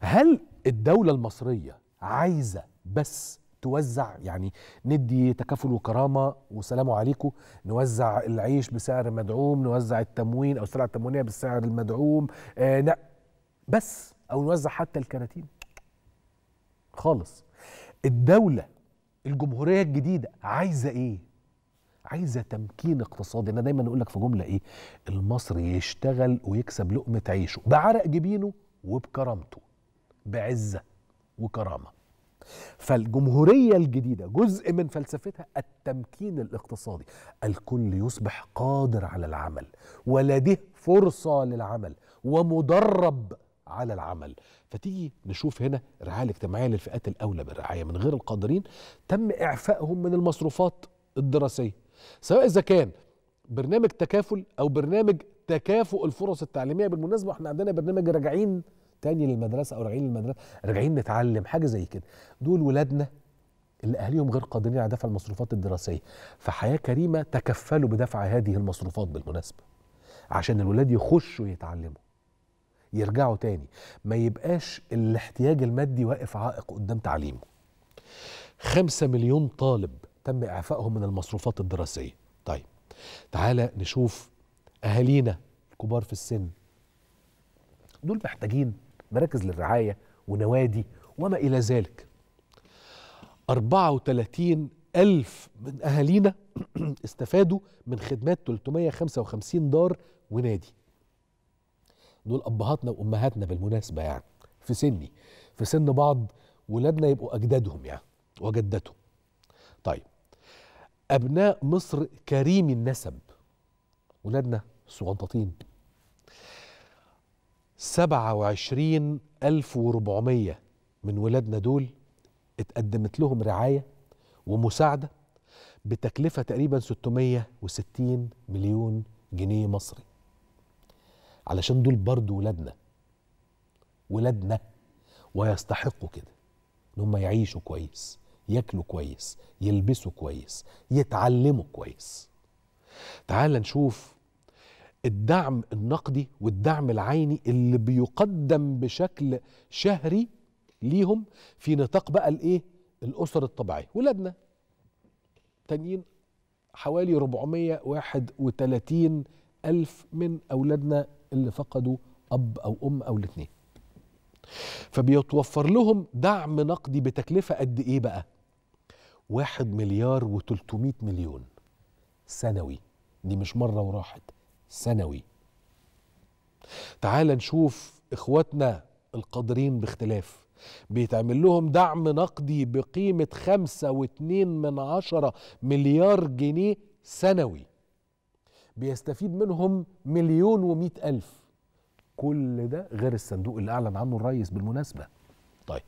هل الدولة المصرية عايزة بس توزع يعني ندي تكافل وكرامه وسلام عليكم نوزع العيش بسعر مدعوم نوزع التموين او السلعه التموينيه بالسعر المدعوم آه لا بس او نوزع حتى الكراتين خالص الدوله الجمهوريه الجديده عايزه ايه عايزه تمكين اقتصادي انا دايما اقول لك في جمله ايه المصري يشتغل ويكسب لقمه عيشه بعرق جبينه وبكرامته بعزه وكرامه فالجمهوريه الجديده جزء من فلسفتها التمكين الاقتصادي الكل يصبح قادر على العمل ولديه فرصه للعمل ومدرب على العمل فتيجي نشوف هنا الرعايه الاجتماعيه للفئات الاولى بالرعايه من غير القادرين تم اعفائهم من المصروفات الدراسيه سواء اذا كان برنامج تكافل او برنامج تكافؤ الفرص التعليميه بالمناسبه احنا عندنا برنامج راجعين تاني للمدرسه او راجعين للمدرسه راجعين نتعلم حاجه زي كده دول ولادنا اللي اهاليهم غير قادرين على دفع المصروفات الدراسيه فحياه كريمه تكفلوا بدفع هذه المصروفات بالمناسبه عشان الولاد يخشوا يتعلموا يرجعوا تاني ما يبقاش الاحتياج المادي واقف عائق قدام تعليمه خمسة مليون طالب تم إعفائهم من المصروفات الدراسية طيب تعالى نشوف أهالينا الكبار في السن دول محتاجين مراكز للرعاية ونوادي وما إلى ذلك 34 ألف من أهالينا استفادوا من خدمات 355 دار ونادي دول أبهاتنا وأمهاتنا بالمناسبة يعني في سني في سن بعض ولادنا يبقوا أجدادهم يعني وجدتهم طيب أبناء مصر كريم النسب ولادنا صغنططين 27400 من ولادنا دول اتقدمت لهم رعاية ومساعدة بتكلفة تقريبا 660 مليون جنيه مصري علشان دول برضو ولادنا ولادنا ويستحقوا كده ان هم يعيشوا كويس ياكلوا كويس يلبسوا كويس يتعلموا كويس تعال نشوف الدعم النقدي والدعم العيني اللي بيقدم بشكل شهري ليهم في نطاق بقى الايه الاسر الطبيعيه ولادنا تانيين حوالي 431 ألف من أولادنا اللي فقدوا أب أو أم أو الاثنين فبيتوفر لهم دعم نقدي بتكلفة قد إيه بقى؟ واحد مليار و300 مليون سنوي دي مش مرة وراحت سنوي تعال نشوف اخواتنا القادرين باختلاف بيتعمل لهم دعم نقدي بقيمة خمسة واتنين من عشرة مليار جنيه سنوي بيستفيد منهم مليون ومئة ألف كل ده غير الصندوق اللي أعلن عنه الرئيس بالمناسبة طيب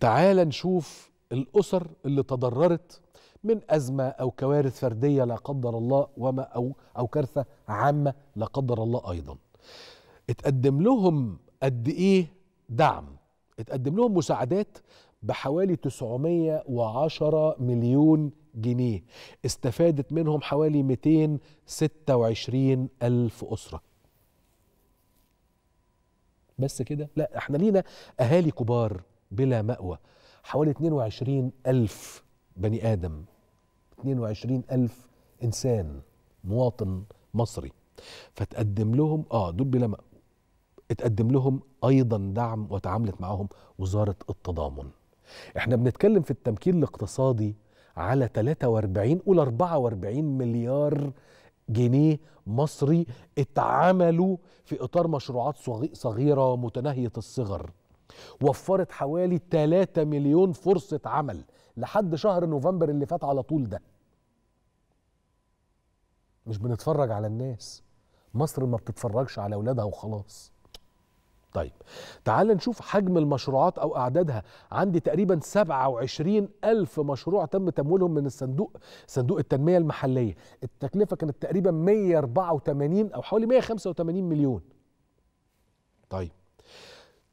تعال نشوف الأسر اللي تضررت من أزمة أو كوارث فردية لا قدر الله وما أو أو كارثة عامة لا قدر الله أيضا اتقدم لهم قد إيه دعم اتقدم لهم مساعدات بحوالي 910 مليون جنيه استفادت منهم حوالي 226 ألف أسرة بس كده لا احنا لينا أهالي كبار بلا مأوى حوالي 22 ألف بني آدم 22 ألف إنسان مواطن مصري فتقدم لهم آه دول بلا اتقدم لهم أيضا دعم وتعاملت معهم وزارة التضامن احنا بنتكلم في التمكين الاقتصادي على 43 قول 44 مليار جنيه مصري اتعملوا في اطار مشروعات صغيره ومتناهية الصغر وفرت حوالي 3 مليون فرصه عمل لحد شهر نوفمبر اللي فات على طول ده مش بنتفرج على الناس مصر ما بتتفرجش على اولادها وخلاص طيب تعال نشوف حجم المشروعات أو أعدادها عندي تقريبا 27 ألف مشروع تم تمويلهم من الصندوق صندوق التنمية المحلية التكلفة كانت تقريبا 184 أو حوالي 185 مليون طيب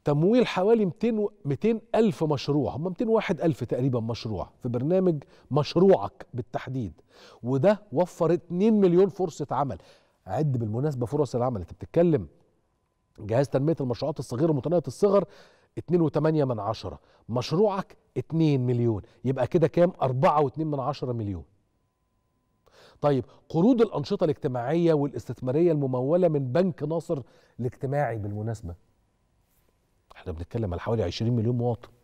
تمويل حوالي 200 200 ألف مشروع هم 201 ألف تقريبا مشروع في برنامج مشروعك بالتحديد وده وفر 2 مليون فرصة عمل عد بالمناسبة فرص العمل أنت بتتكلم جهاز تنمية المشروعات الصغيرة متناهية الصغر 2.8 من عشرة مشروعك 2 مليون يبقى كده كام 4.2 من عشرة مليون طيب قروض الأنشطة الاجتماعية والاستثمارية الممولة من بنك ناصر الاجتماعي بالمناسبة احنا بنتكلم على حوالي 20 مليون مواطن